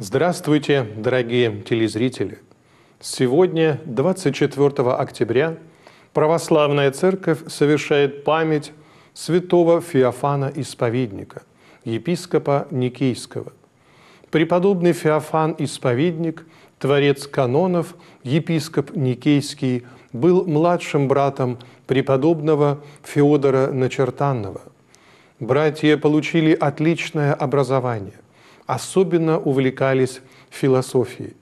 Здравствуйте, дорогие телезрители! Сегодня, 24 октября, Православная Церковь совершает память святого Феофана Исповедника, епископа Никейского. Преподобный Феофан Исповедник, творец канонов, епископ Никейский, был младшим братом преподобного Феодора Начертанного. Братья получили отличное образование особенно увлекались философией.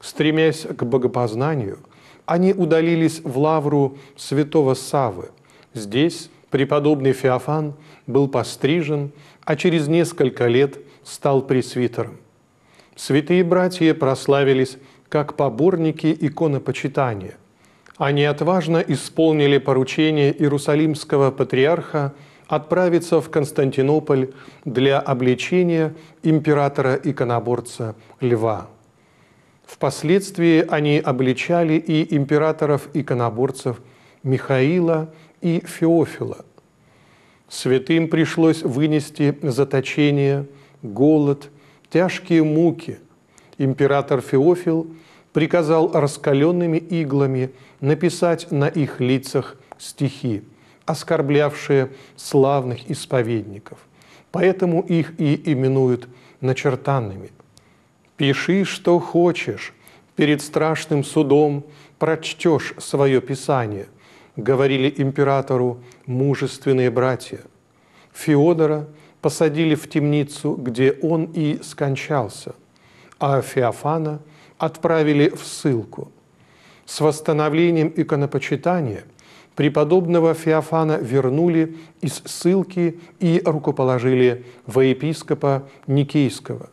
Стремясь к богопознанию, они удалились в лавру святого Савы. Здесь преподобный Феофан был пострижен, а через несколько лет стал пресвитером. Святые братья прославились как поборники иконопочитания. Они отважно исполнили поручение Иерусалимского патриарха отправиться в Константинополь для обличения императора-иконоборца Льва. Впоследствии они обличали и императоров-иконоборцев Михаила и Феофила. Святым пришлось вынести заточение, голод, тяжкие муки. Император Феофил приказал раскаленными иглами написать на их лицах стихи – оскорблявшие славных исповедников. Поэтому их и именуют начертанными. «Пиши, что хочешь, перед страшным судом прочтешь свое писание», говорили императору мужественные братья. Феодора посадили в темницу, где он и скончался, а Феофана отправили в ссылку. С восстановлением иконопочитания – преподобного Феофана вернули из ссылки и рукоположили во епископа Никейского.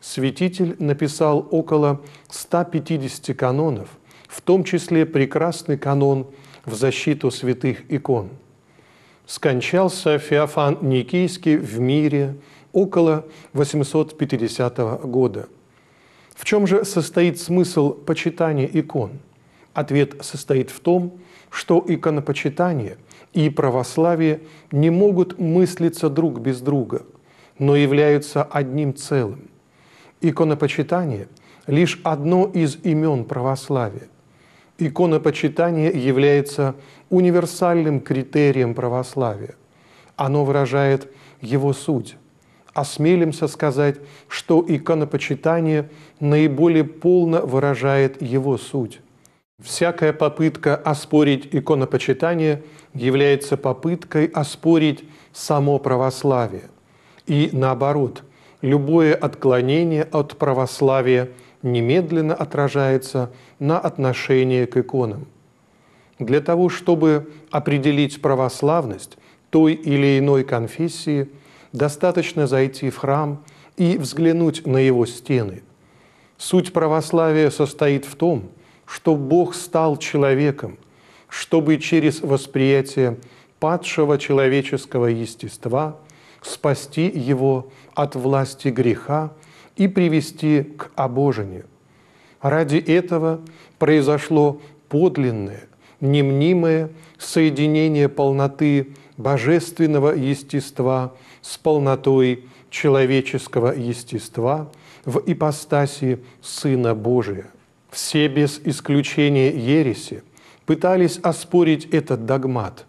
Святитель написал около 150 канонов, в том числе прекрасный канон в защиту святых икон. Скончался Феофан Никейский в мире около 850 года. В чем же состоит смысл почитания икон – Ответ состоит в том, что иконопочитание и православие не могут мыслиться друг без друга, но являются одним целым. Иконопочитание – лишь одно из имен православия. Иконопочитание является универсальным критерием православия. Оно выражает его суть. Осмелимся сказать, что иконопочитание наиболее полно выражает его суть. Всякая попытка оспорить иконопочитание является попыткой оспорить само православие. И наоборот, любое отклонение от православия немедленно отражается на отношении к иконам. Для того, чтобы определить православность той или иной конфессии, достаточно зайти в храм и взглянуть на его стены. Суть православия состоит в том, что что Бог стал человеком, чтобы через восприятие падшего человеческого естества спасти его от власти греха и привести к обожению. Ради этого произошло подлинное, немнимое соединение полноты божественного естества с полнотой человеческого естества в ипостаси Сына Божия – все без исключения ереси пытались оспорить этот догмат.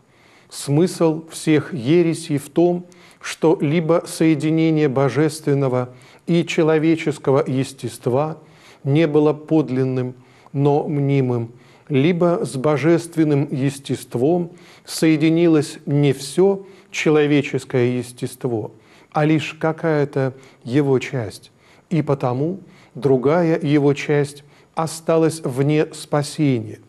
Смысл всех ересей в том, что либо соединение божественного и человеческого естества не было подлинным, но мнимым, либо с божественным естеством соединилось не все человеческое естество, а лишь какая-то его часть, и потому другая его часть осталось вне спасения,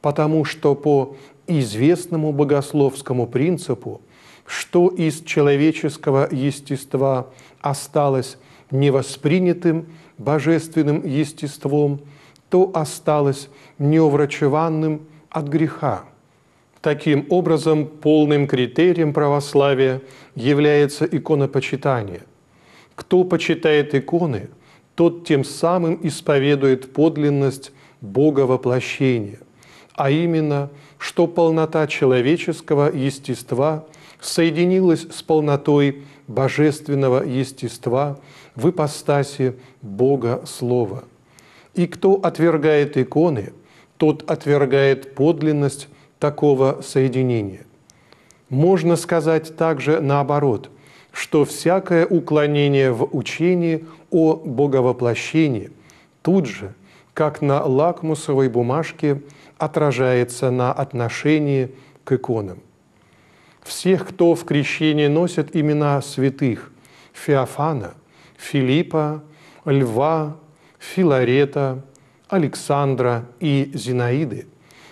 потому что по известному богословскому принципу, что из человеческого естества осталось невоспринятым божественным естеством, то осталось неуврачеванным от греха. Таким образом, полным критерием православия является иконопочитание. Кто почитает иконы – тот тем самым исповедует подлинность Бога воплощения, а именно, что полнота человеческого естества соединилась с полнотой божественного естества в ипостаси Бога Слова. И кто отвергает иконы, тот отвергает подлинность такого соединения. Можно сказать также наоборот – что всякое уклонение в учении о боговоплощении тут же, как на лакмусовой бумажке, отражается на отношении к иконам. Всех, кто в крещении носит имена святых – Феофана, Филиппа, Льва, Филарета, Александра и Зинаиды,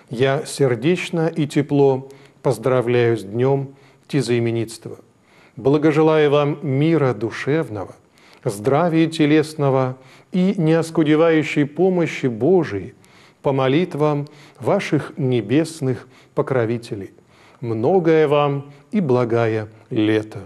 я сердечно и тепло поздравляю с днем тезаименитства благожелая вам мира душевного, здравия телесного и неоскудевающей помощи Божией по молитвам ваших небесных покровителей. Многое вам и благая лето.